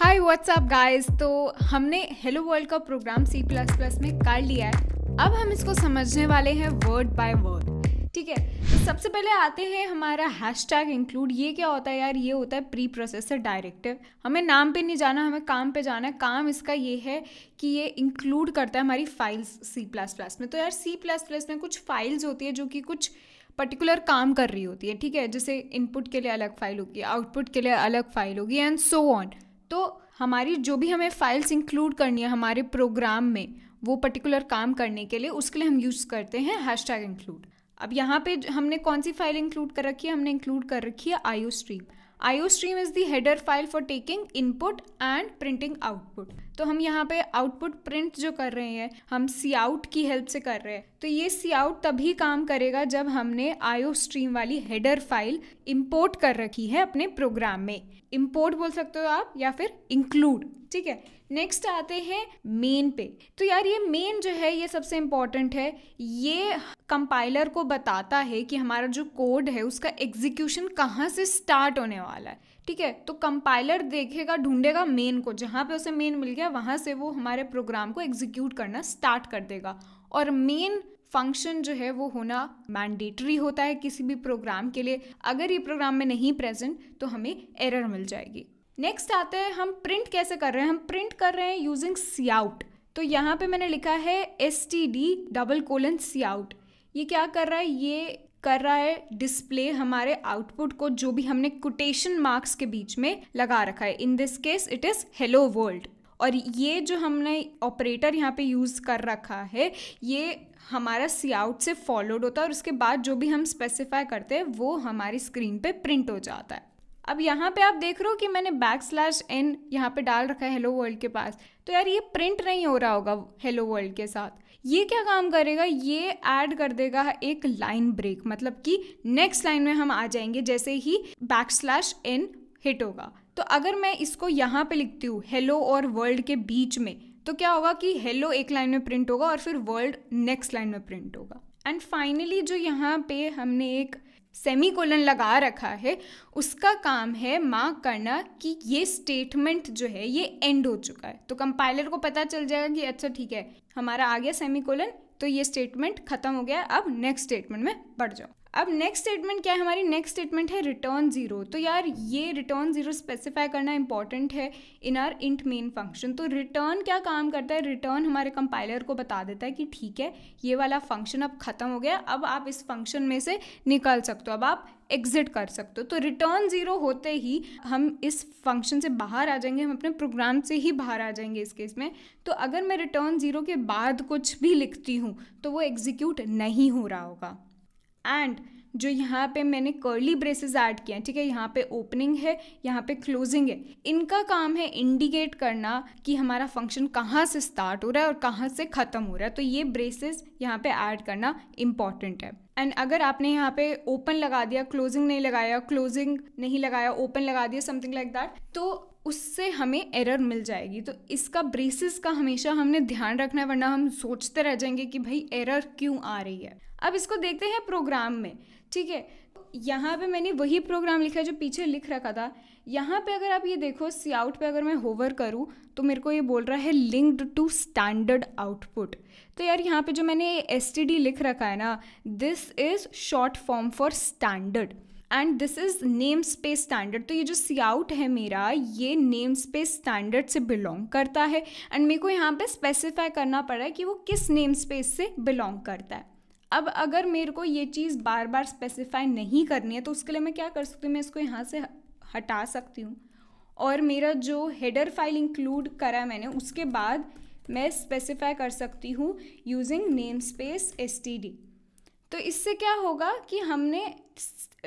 Hi what's up guys तो हमने hello world का प्रोग्राम सी प्लस प्लस में कर लिया है अब हम इसको समझने वाले हैं वर्ड बाय वर्ड ठीक है तो सबसे पहले आते हैं हमारा हैश टैग इंक्लूड ये क्या होता है यार ये होता है प्री प्रोसेसर डायरेक्टिव हमें नाम पे नहीं जाना हमें काम पे जाना है काम इसका ये है कि ये इंक्लूड करता है हमारी फाइल्स सी प्लस प्लस में तो यार सी प्लस प्लस में कुछ फाइल्स होती है जो कि कुछ पर्टिकुलर काम कर रही होती है ठीक है जैसे इनपुट के लिए अलग फाइल होगी आउटपुट के लिए अलग फाइल होगी एंड सो ऑन तो हमारी जो भी हमें फाइल्स इंक्लूड करनी है हमारे प्रोग्राम में वो पर्टिकुलर काम करने के लिए उसके लिए हम यूज़ करते हैं हैश टैग इंक्लूड अब यहाँ पे हमने कौन सी फाइल इंक्लूड कर रखी है हमने इंक्लूड कर रखी है iostream iostream is the header file for taking input and printing output तो हम यहाँ पे आउटपुट प्रिंट जो कर रहे हैं हम सी आउट की हेल्प से कर रहे हैं तो ये सी आउट तभी काम करेगा जब हमने आयो स्ट्रीम वाली हेडर फाइल इम्पोर्ट कर रखी है अपने प्रोग्राम में इम्पोर्ट बोल सकते हो आप या फिर इंक्लूड ठीक है नेक्स्ट आते हैं मेन पे तो यार ये मेन जो है ये सबसे इम्पॉर्टेंट है ये कंपाइलर को बताता है कि हमारा जो कोड है उसका एग्जीक्यूशन कहाँ से स्टार्ट होने वाला है ठीक है तो कंपाइलर देखेगा ढूंढेगा मेन को जहाँ पे उसे मेन मिल गया वहाँ से वो हमारे प्रोग्राम को एग्जीक्यूट करना स्टार्ट कर देगा और मेन फंक्शन जो है वो होना मैंडेटरी होता है किसी भी प्रोग्राम के लिए अगर ये प्रोग्राम में नहीं प्रेजेंट तो हमें एरर मिल जाएगी नेक्स्ट आते हैं हम प्रिंट कैसे कर रहे हैं हम प्रिंट कर रहे हैं यूजिंग सियाउट तो यहाँ पे मैंने लिखा है S T D double colon cout ये क्या कर रहा है ये कर रहा है डिस्प्ले हमारे आउटपुट को जो भी हमने कोटेशन मार्क्स के बीच में लगा रखा है in this case it is hello world और ये जो हमने ऑपरेटर यहाँ पे यूज़ कर रखा है ये हमारा सी आउट से फॉलोड होता है और उसके बाद जो भी हम स्पेसिफाई करते हैं वो हमारी स्क्रीन पे प्रिंट हो जाता है अब यहाँ पे आप देख रहे हो कि मैंने बैक स्लैश एन यहाँ पे डाल रखा है हेलो वर्ल्ड के पास तो यार ये प्रिंट नहीं हो रहा होगा हेलो वर्ल्ड के साथ ये क्या काम करेगा ये ऐड कर देगा एक लाइन ब्रेक मतलब कि नेक्स्ट लाइन में हम आ जाएंगे जैसे ही बैक स्लैश एन हिट होगा तो अगर मैं इसको यहाँ पे लिखती हूँ हेलो और वर्ल्ड के बीच में तो क्या होगा कि हेलो एक लाइन में प्रिंट होगा और फिर वर्ल्ड नेक्स्ट लाइन में प्रिंट होगा एंड फाइनली जो यहाँ पे हमने एक सेमी कोलन लगा रखा है उसका काम है मार्क करना कि ये स्टेटमेंट जो है ये एंड हो चुका है तो कंपाइलर को पता चल जाएगा कि अच्छा ठीक है हमारा आ गया सेमी कोलन तो ये स्टेटमेंट खत्म हो गया अब नेक्स्ट स्टेटमेंट में बढ़ जाओ अब नेक्स्ट स्टेटमेंट क्या है हमारी नेक्स्ट स्टेटमेंट है रिटर्न ज़ीरो तो यार ये रिटर्न ज़ीरो स्पेसिफाई करना इंपॉर्टेंट है in our int main function तो रिटर्न क्या काम करता है रिटर्न हमारे कंपाइलर को बता देता है कि ठीक है ये वाला फंक्शन अब ख़त्म हो गया अब आप इस फंक्शन में से निकल सकते हो अब आप एग्जिट कर सकते हो तो रिटर्न ज़ीरो होते ही हम इस फंक्शन से बाहर आ जाएंगे हम अपने प्रोग्राम से ही बाहर आ जाएंगे इस केस में तो अगर मैं रिटर्न ज़ीरो के बाद कुछ भी लिखती हूँ तो वो एग्जीक्यूट नहीं हो रहा होगा एंड जो यहाँ पे मैंने कर्ली ब्रेसेस ऐड किए हैं ठीक है यहाँ पे ओपनिंग है यहाँ पे क्लोजिंग है इनका काम है इंडिकेट करना कि हमारा फंक्शन कहाँ से स्टार्ट हो रहा है और कहाँ से ख़त्म हो रहा है तो ये ब्रेसेस यहाँ पे ऐड करना इम्पॉर्टेंट है एंड अगर आपने यहाँ पे ओपन लगा दिया क्लोजिंग नहीं लगाया क्लोजिंग नहीं लगाया ओपन लगा दिया समथिंग लाइक दैट तो उससे हमें एरर मिल जाएगी तो इसका ब्रेसिस का हमेशा हमने ध्यान रखना है वरना हम सोचते रह जाएंगे कि भाई एरर क्यों आ रही है अब इसको देखते हैं प्रोग्राम में ठीक है तो यहाँ पे मैंने वही प्रोग्राम लिखा जो पीछे लिख रखा था यहाँ पे अगर आप ये देखो सी आउट पे अगर मैं होवर करूँ तो मेरे को ये बोल रहा है लिंक्ड टू स्टैंडर्ड आउटपुट तो यार यहाँ पे जो मैंने एस लिख रखा है ना this is short form for standard and this is namespace standard तो ये जो सी आउट है मेरा ये नेम स्पेस स्टैंडर्ड से बिलोंग करता है एंड मेरे को यहाँ पे स्पेसिफाई करना पड़ रहा है कि वो किस नेम स्पेस से बिलोंग करता है अब अगर मेरे को ये चीज़ बार बार स्पेसिफाई नहीं करनी है तो उसके लिए मैं क्या कर सकती हूँ मैं इसको यहाँ से हटा सकती हूँ और मेरा जो हेडर फाइल इंक्लूड करा है मैंने उसके बाद मैं स्पेसिफाई कर सकती हूँ यूजिंग नेम स्पेस एस तो इससे क्या होगा कि हमने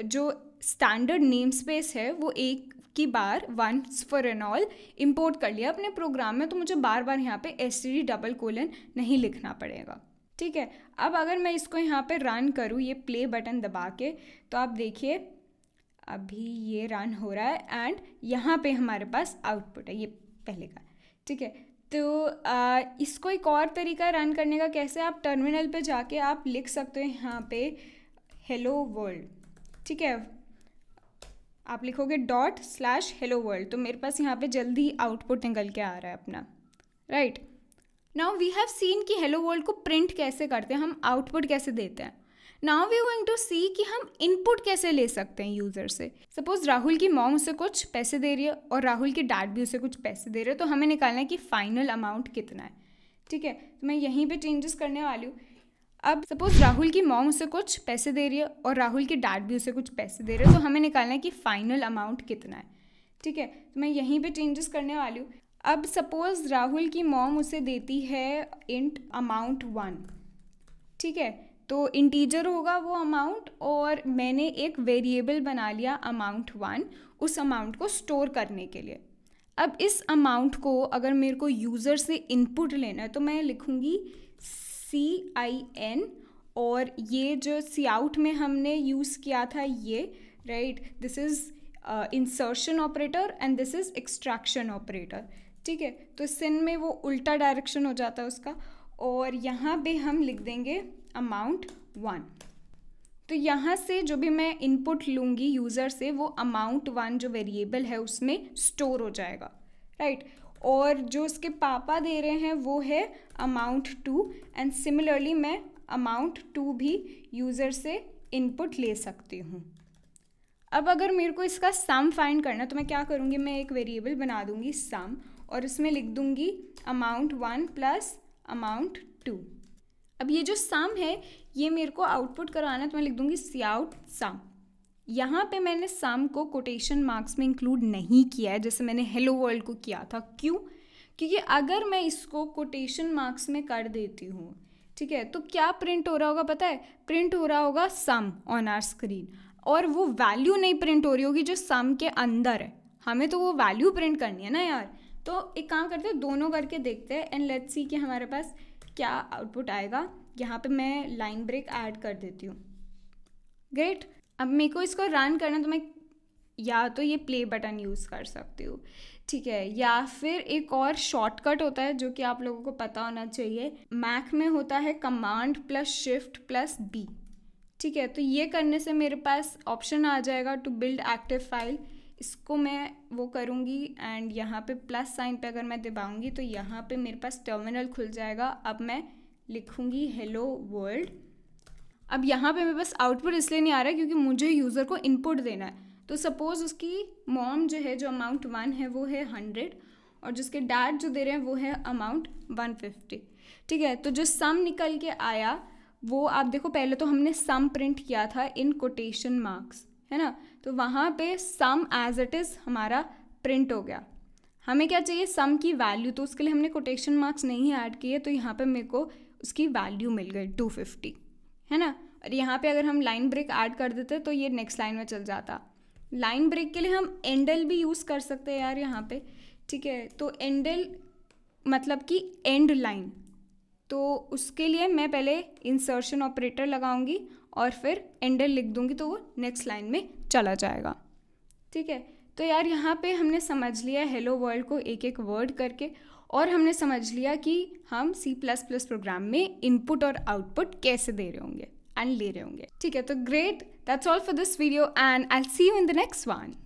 जो स्टैंडर्ड नेम स्पेस है वो एक की बार once for an all import कर लिया अपने प्रोग्राम में तो मुझे बार बार यहाँ पे एस डबल कोलन नहीं लिखना पड़ेगा ठीक है अब अगर मैं इसको यहाँ पे रन करूँ ये प्ले बटन दबा के तो आप देखिए अभी ये रन हो रहा है एंड यहाँ पे हमारे पास आउटपुट है ये पहले का ठीक है तो आ, इसको एक और तरीका रन करने का कैसे आप टर्मिनल पे जाके आप लिख सकते हो यहाँ पे हेलो वर्ल्ड ठीक है आप लिखोगे डॉट स्लैश हेलो वर्ल्ड तो मेरे पास यहाँ पे जल्दी आउटपुट निकल के आ रहा है अपना right now we have seen कि हेलो वर्ल्ड को प्रिंट कैसे करते हैं हम आउटपुट कैसे देते हैं now we going to see कि हम इनपुट कैसे ले सकते हैं यूज़र से सपोज राहुल की मॉम उसे कुछ पैसे दे रही है और राहुल की डैड भी उसे कुछ पैसे दे रहे हो तो हमें निकालना है कि फाइनल अमाउंट कितना है ठीक है तो मैं यहीं पे चेंजेस करने वाली हूँ अब सपोज राहुल की मॉम उसे कुछ पैसे दे रही है और राहुल की डैड भी उसे कुछ पैसे दे रहे हैं तो हमें निकालना है कि फ़ाइनल अमाउंट कितना है ठीक है तो मैं यहीं पे चेंजेस करने वाली हूँ अब सपोज़ राहुल की तो मॉम तो उसे देती है इंट अमाउंट वन ठीक है तो इंटीजर होगा वो अमाउंट और मैंने एक वेरिएबल बना लिया अमाउंट वन उस अमाउंट को स्टोर करने के लिए अब इस अमाउंट को अगर मेरे को यूज़र से इनपुट लेना है तो मैं लिखूँगी सी आई एन और ये जो सी आउट में हमने यूज़ किया था ये right this is insertion operator and this is extraction operator ठीक है तो सिन में वो उल्टा डायरेक्शन हो जाता है उसका और यहाँ पे हम लिख देंगे अमाउंट वन तो यहाँ से जो भी मैं इनपुट लूँगी यूज़र से वो अमाउंट वन जो वेरिएबल है उसमें स्टोर हो जाएगा राइट right? और जो उसके पापा दे रहे हैं वो है अमाउंट टू एंड सिमिलरली मैं अमाउंट टू भी यूज़र से इनपुट ले सकती हूँ अब अगर मेरे को इसका सम फाइंड करना तो मैं क्या करूँगी मैं एक वेरिएबल बना दूँगी सम और उसमें लिख दूँगी amount one plus amount two अब ये जो सम है ये मेरे को आउटपुट करवाना है तो मैं लिख दूँगी सी आउट सम यहाँ पे मैंने सम को कोटेशन मार्क्स में इंक्लूड नहीं किया है जैसे मैंने हेलो वर्ल्ड को किया था क्यों क्योंकि अगर मैं इसको कोटेशन मार्क्स में कर देती हूँ ठीक है तो क्या प्रिंट हो रहा होगा पता है प्रिंट हो रहा होगा सम ऑन आर स्क्रीन और वो वैल्यू नहीं प्रिंट हो रही होगी जो सम के अंदर है हमें तो वो वैल्यू प्रिंट करनी है ना यार तो एक काम करते हैं दोनों करके देखते हैं एंड लेट्स सी कि हमारे पास क्या आउटपुट आएगा यहाँ पे मैं लाइन ब्रेक ऐड कर देती हूँ ग्रेट अब मेरे को इसको रन करना तो मैं या तो ये प्ले बटन यूज़ कर सकती हूँ ठीक है या फिर एक और शॉर्टकट होता है जो कि आप लोगों को पता होना चाहिए मैक में होता है command plus shift plus B ठीक है तो ये करने से मेरे पास ऑप्शन आ जाएगा टू बिल्ड एक्टिव फाइल इसको मैं वो करूँगी एंड यहाँ पे प्लस साइन पे अगर मैं दबाऊँगी तो यहाँ पे मेरे पास टर्मिनल खुल जाएगा अब मैं लिखूँगी हेलो वर्ल्ड अब यहाँ पे मेरे पास आउटपुट इसलिए नहीं आ रहा है क्योंकि मुझे यूज़र को इनपुट देना है तो सपोज़ उसकी मॉम जो है जो अमाउंट वन है वो है हंड्रेड और जिसके डैड जो दे रहे हैं वो है अमाउंट वन फिफ्टी ठीक है तो जो सम निकल के आया वो आप देखो पहले तो हमने सम प्रिंट किया था इन कोटेशन मार्क्स है ना तो वहाँ पे सम एज इट इज़ हमारा प्रिंट हो गया हमें क्या चाहिए सम की वैल्यू तो उसके लिए हमने कोटेशन मार्क्स नहीं ऐड किए तो यहाँ पे मेरे को उसकी वैल्यू मिल गई टू फिफ्टी है ना और यहाँ पे अगर हम लाइन ब्रेक ऐड कर देते तो ये नेक्स्ट लाइन में चल जाता लाइन ब्रेक के लिए हम एंडल भी यूज़ कर सकते हैं यार यहाँ पे ठीक है तो एंडल मतलब कि एंड लाइन तो उसके लिए मैं पहले इंसर्शन ऑपरेटर लगाऊंगी और फिर एंडर लिख दूंगी तो वो नेक्स्ट लाइन में चला जाएगा ठीक है तो यार यहाँ पे हमने समझ लिया हेलो वर्ल्ड को एक एक वर्ड करके और हमने समझ लिया कि हम सी प्लस प्लस प्रोग्राम में इनपुट और आउटपुट कैसे दे रहे होंगे एंड ले रहे होंगे ठीक है तो great that's all for this video and I see you in the next one